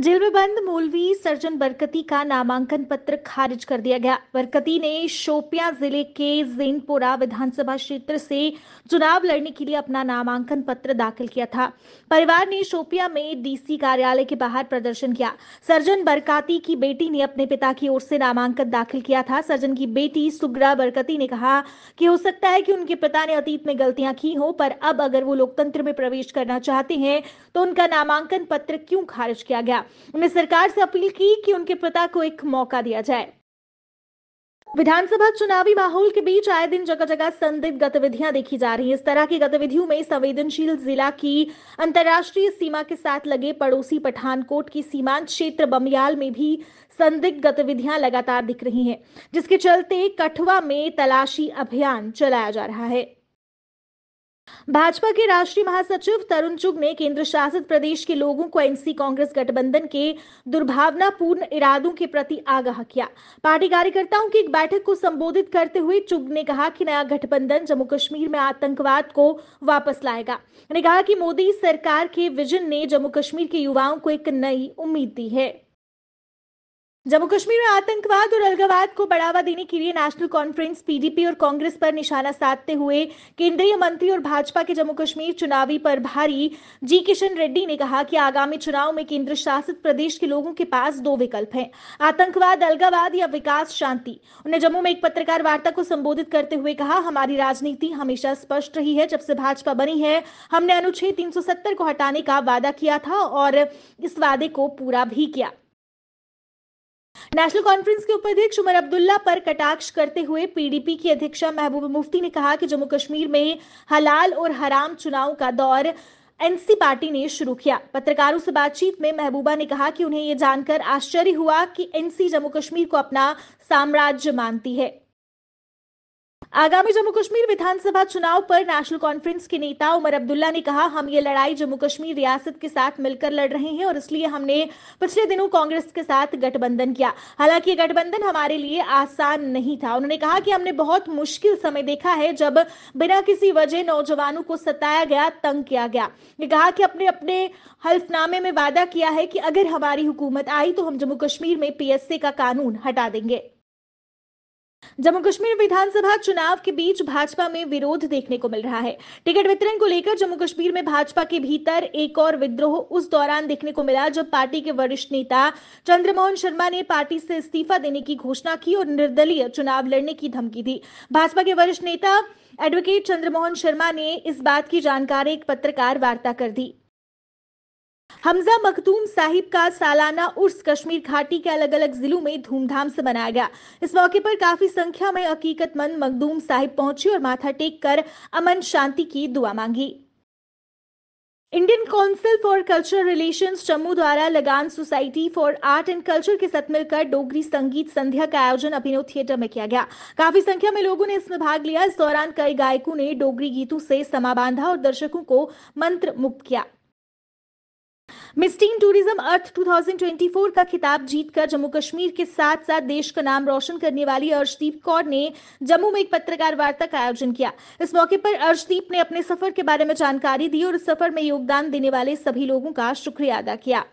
jail में बंद मौलवी सर्जन बरकती का नामांकन पत्र खारिज कर दिया गया बरकती ने शोपिया जिले के जेनपोरा विधानसभा क्षेत्र से चुनाव लड़ने के लिए अपना नामांकन पत्र दाखिल किया था परिवार ने शोपिया में डीसी कार्यालय के बाहर प्रदर्शन किया सर्जन बरकती की बेटी ने अपने पिता की ओर से नामांकन दाखिल किया था सर्जन की बेटी सुग्रा बरकती ने कहा कि हो सकता है कि उनके पिता ने अतीत में गलतियां की हो पर अब अगर वो लोकतंत्र में प्रवेश करना चाहते हैं तो उनका नामांकन पत्र क्यों खारिज किया गया उन्हें सरकार से अपील की कि उनके पिता को एक मौका दिया जाए विधानसभा चुनावी माहौल के बीच आए दिन जगह जगह संदिग्ध गतिविधियां देखी जा रही हैं इस तरह की गतिविधियों में संवेदनशील जिला की अंतर्राष्ट्रीय सीमा के साथ लगे पड़ोसी पठानकोट की सीमांत क्षेत्र बमियाल में भी संदिग्ध गतिविधियां लगातार दिख रही हैं जिसके चलते कठुआ में तलाशी अभियान चलाया जा रहा है भाजपा के राष्ट्रीय महासचिव तरुण चुग ने केंद्र शासित प्रदेश के लोगों को एनसी कांग्रेस गठबंधन के दुर्भावनापूर्ण इरादों के प्रति आगाह किया पार्टी कार्यकर्ताओं की एक बैठक को संबोधित करते हुए चुग ने कहा कि नया गठबंधन जम्मू कश्मीर में आतंकवाद को वापस लाएगा उन्होंने कहा कि मोदी सरकार के विजन ने जम्मू कश्मीर के युवाओं को एक नई उम्मीद दी है जम्मू कश्मीर में आतंकवाद और अलगावाद को बढ़ावा देने के लिए नेशनल कॉन्फ्रेंस पीडीपी और कांग्रेस पर निशाना साधते हुए केंद्रीय मंत्री और भाजपा के जम्मू कश्मीर चुनावी प्रभारी जी किशन रेड्डी ने कहा कि आगामी चुनाव में केंद्र शासित प्रदेश के लोगों के पास दो विकल्प हैं आतंकवाद अलगावाद या विकास शांति उन्हें जम्मू में एक पत्रकार वार्ता को संबोधित करते हुए कहा हमारी राजनीति हमेशा स्पष्ट रही है जब से भाजपा बनी है हमने अनुच्छेद तीन को हटाने का वादा किया था और इस वादे को पूरा भी किया नेशनल कॉन्फ्रेंस के उपाध्यक्ष उमर अब्दुल्ला पर कटाक्ष करते हुए पीडीपी की अध्यक्षा महबूबा मुफ्ती ने कहा कि जम्मू कश्मीर में हलाल और हराम चुनाव का दौर एनसी पार्टी ने शुरू किया पत्रकारों से बातचीत में महबूबा ने कहा कि उन्हें ये जानकर आश्चर्य हुआ कि एनसी जम्मू कश्मीर को अपना साम्राज्य मानती है आगामी जम्मू कश्मीर विधानसभा चुनाव पर नेशनल कॉन्फ्रेंस के नेता उमर अब्दुल्ला ने कहा हम ये लड़ाई जम्मू कश्मीर रियासत के साथ मिलकर लड़ रहे हैं और इसलिए हमने पिछले दिनों कांग्रेस के साथ गठबंधन किया हालांकि गठबंधन हमारे लिए आसान नहीं था उन्होंने कहा कि हमने बहुत मुश्किल समय देखा है जब बिना किसी वजह नौजवानों को सताया गया तंग किया गया ये कहा कि अपने अपने हल्फनामे में वादा किया है कि अगर हमारी हुकूमत आई तो हम जम्मू कश्मीर में पीएसए का कानून हटा देंगे जम्मू कश्मीर विधानसभा चुनाव के बीच भाजपा में विरोध देखने को मिल रहा है टिकट वितरण को लेकर जम्मू कश्मीर में भाजपा के भीतर एक और विद्रोह उस दौरान देखने को मिला जब पार्टी के वरिष्ठ नेता चंद्रमोहन शर्मा ने पार्टी से इस्तीफा देने की घोषणा की और निर्दलीय चुनाव लड़ने की धमकी दी भाजपा के वरिष्ठ नेता एडवोकेट चंद्रमोहन शर्मा ने इस बात की जानकारी एक पत्रकार वार्ता कर दी हमजा मखदूम साहिब का सालाना उर्स कश्मीर घाटी के अलग अलग जिलों में धूमधाम से मनाया गया इस मौके पर काफी संख्या में हकीकतमंद मखदूम साहिब पहुंची और माथा टेक कर अमन शांति की दुआ मांगी Indian council for cultural relations Jammu द्वारा Lagan society for art and culture के साथ मिलकर डोगरी संगीत संध्या का आयोजन अभिनव थिएटर में किया गया काफी संख्या में लोगों ने इसमें भाग लिया इस दौरान कई गायकों ने डोगरी गीतों से समा बांधा और दर्शकों को मंत्र मुक्त किया मिस्टीन टूरिज्म अर्थ 2024 का खिताब जीतकर जम्मू कश्मीर के साथ साथ देश का नाम रोशन करने वाली अर्शदीप कौर ने जम्मू में एक पत्रकार वार्ता का आयोजन किया इस मौके पर अर्शदीप ने अपने सफर के बारे में जानकारी दी और इस सफर में योगदान देने वाले सभी लोगों का शुक्रिया अदा किया